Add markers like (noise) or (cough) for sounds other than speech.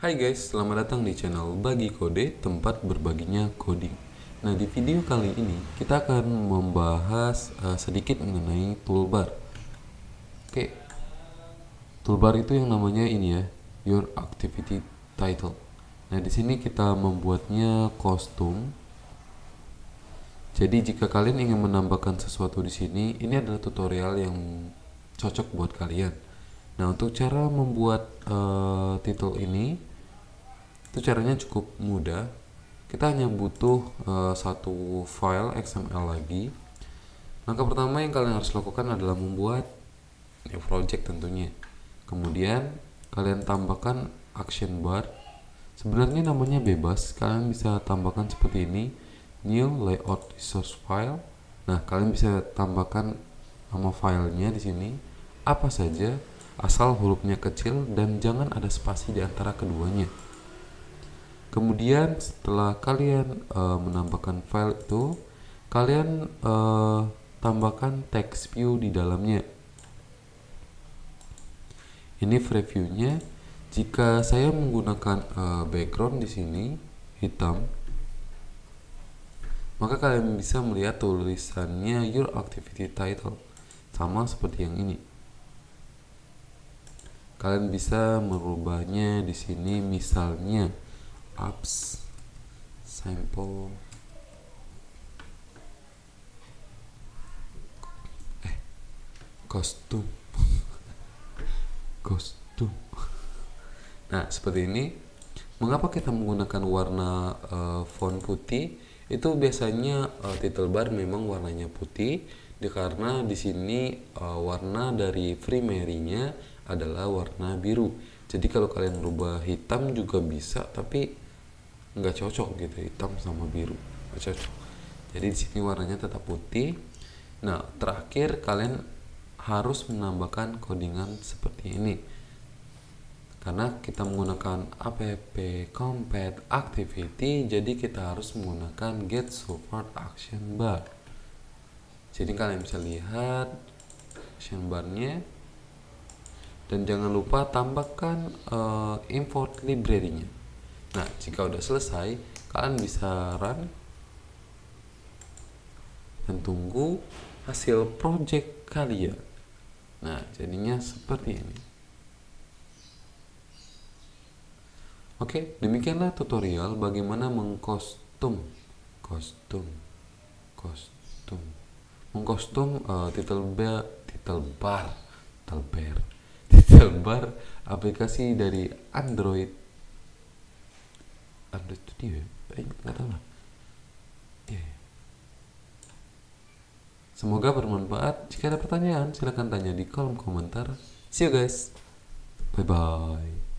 Hai guys, selamat datang di channel Bagi Kode, tempat berbaginya coding. Nah, di video kali ini kita akan membahas uh, sedikit mengenai toolbar. Oke. Toolbar itu yang namanya ini ya, your activity title. Nah, di sini kita membuatnya kostum. Jadi, jika kalian ingin menambahkan sesuatu di sini, ini adalah tutorial yang cocok buat kalian. Nah, untuk cara membuat uh, title ini itu caranya cukup mudah kita hanya butuh uh, satu file XML lagi langkah pertama yang kalian harus lakukan adalah membuat new project tentunya kemudian kalian tambahkan action bar sebenarnya namanya bebas kalian bisa tambahkan seperti ini new layout resource file nah kalian bisa tambahkan nama filenya di sini apa saja asal hurufnya kecil dan jangan ada spasi di antara keduanya Kemudian setelah kalian uh, eh, menambahkan file itu, kalian uh, tambahkan text view di dalamnya. Ini previewnya. Jika saya menggunakan uh, background di sini hitam, maka kalian bisa melihat tulisannya your activity title sama seperti yang ini. Kalian bisa merubahnya di sini misalnya apps sample eh kostum (laughs) kostum nah seperti ini mengapa kita menggunakan warna uh, font putih itu biasanya uh, eh, title bar memang warnanya putih di, karena di sini uh, warna dari freemasonry adalah warna biru jadi kalau kalian merubah hitam juga bisa tapi nggak cocok gitu hitam sama biru nggak cocok jadi di sini warnanya tetap putih nah terakhir kalian harus menambahkan codingan seperti ini karena kita menggunakan app compat activity jadi kita harus menggunakan get support action bar jadi kalian bisa lihat action barnya dan jangan lupa tambahkan uh, import library-nya Nah, jika udah selesai, kalian bisa run dan tunggu hasil project kalian. Nah, jadinya seperti ini. Oke, demikianlah tutorial bagaimana mengkostum, kostum, kostum, mengkostum uh, eh, title bar, title bar, (laughs) title bar, title bar aplikasi dari Android anda itu dia, eh nggak tahu lah yeah. semoga bermanfaat jika ada pertanyaan silahkan tanya di kolom komentar see you guys bye bye